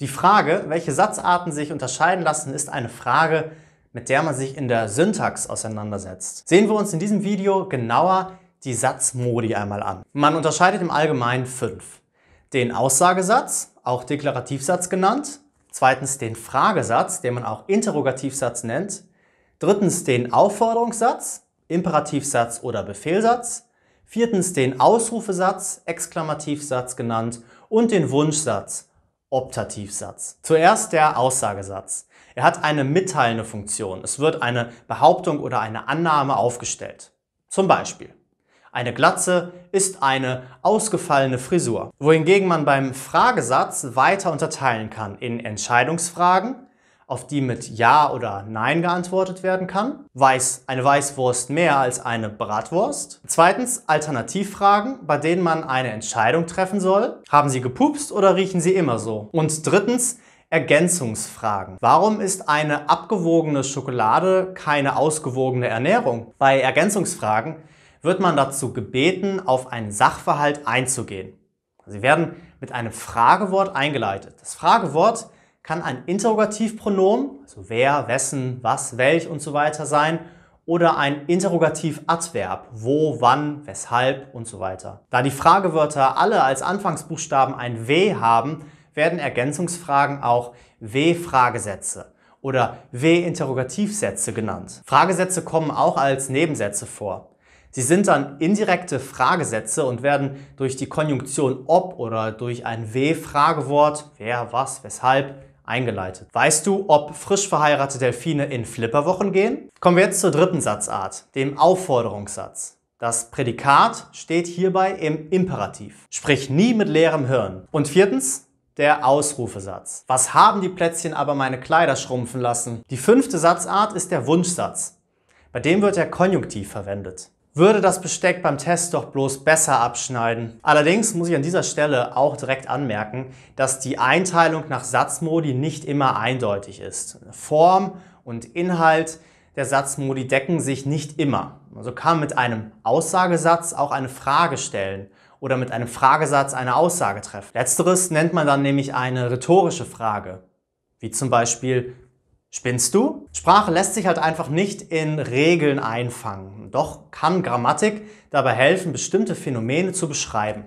Die Frage, welche Satzarten sich unterscheiden lassen, ist eine Frage, mit der man sich in der Syntax auseinandersetzt. Sehen wir uns in diesem Video genauer die Satzmodi einmal an. Man unterscheidet im Allgemeinen fünf. Den Aussagesatz, auch Deklarativsatz genannt. Zweitens den Fragesatz, den man auch Interrogativsatz nennt. Drittens den Aufforderungssatz, Imperativsatz oder Befehlsatz. Viertens den Ausrufesatz, Exklamativsatz genannt. Und den Wunschsatz, Optativsatz. Zuerst der Aussagesatz. Er hat eine mitteilende Funktion. Es wird eine Behauptung oder eine Annahme aufgestellt. Zum Beispiel. Eine Glatze ist eine ausgefallene Frisur. Wohingegen man beim Fragesatz weiter unterteilen kann in Entscheidungsfragen, auf die mit Ja oder Nein geantwortet werden kann. Weiß eine Weißwurst mehr als eine Bratwurst? Zweitens Alternativfragen, bei denen man eine Entscheidung treffen soll. Haben Sie gepupst oder riechen Sie immer so? Und drittens Ergänzungsfragen. Warum ist eine abgewogene Schokolade keine ausgewogene Ernährung? Bei Ergänzungsfragen wird man dazu gebeten, auf einen Sachverhalt einzugehen. Sie werden mit einem Fragewort eingeleitet. Das Fragewort kann ein Interrogativpronomen, also wer, wessen, was, welch und so weiter sein, oder ein Interrogativadverb, wo, wann, weshalb und so weiter. Da die Fragewörter alle als Anfangsbuchstaben ein W haben, werden Ergänzungsfragen auch W-Fragesätze oder W-Interrogativsätze genannt. Fragesätze kommen auch als Nebensätze vor. Sie sind dann indirekte Fragesätze und werden durch die Konjunktion ob oder durch ein W-Fragewort, wer, was, weshalb, eingeleitet. Weißt du, ob frisch verheiratete Delfine in Flipperwochen gehen? Kommen wir jetzt zur dritten Satzart, dem Aufforderungssatz. Das Prädikat steht hierbei im Imperativ. Sprich nie mit leerem Hirn. Und viertens, der Ausrufesatz. Was haben die Plätzchen aber meine Kleider schrumpfen lassen? Die fünfte Satzart ist der Wunschsatz. Bei dem wird der Konjunktiv verwendet würde das Besteck beim Test doch bloß besser abschneiden. Allerdings muss ich an dieser Stelle auch direkt anmerken, dass die Einteilung nach Satzmodi nicht immer eindeutig ist. Form und Inhalt der Satzmodi decken sich nicht immer. Also kann man mit einem Aussagesatz auch eine Frage stellen oder mit einem Fragesatz eine Aussage treffen. Letzteres nennt man dann nämlich eine rhetorische Frage, wie zum Beispiel Spinnst du? Sprache lässt sich halt einfach nicht in Regeln einfangen. Doch kann Grammatik dabei helfen, bestimmte Phänomene zu beschreiben.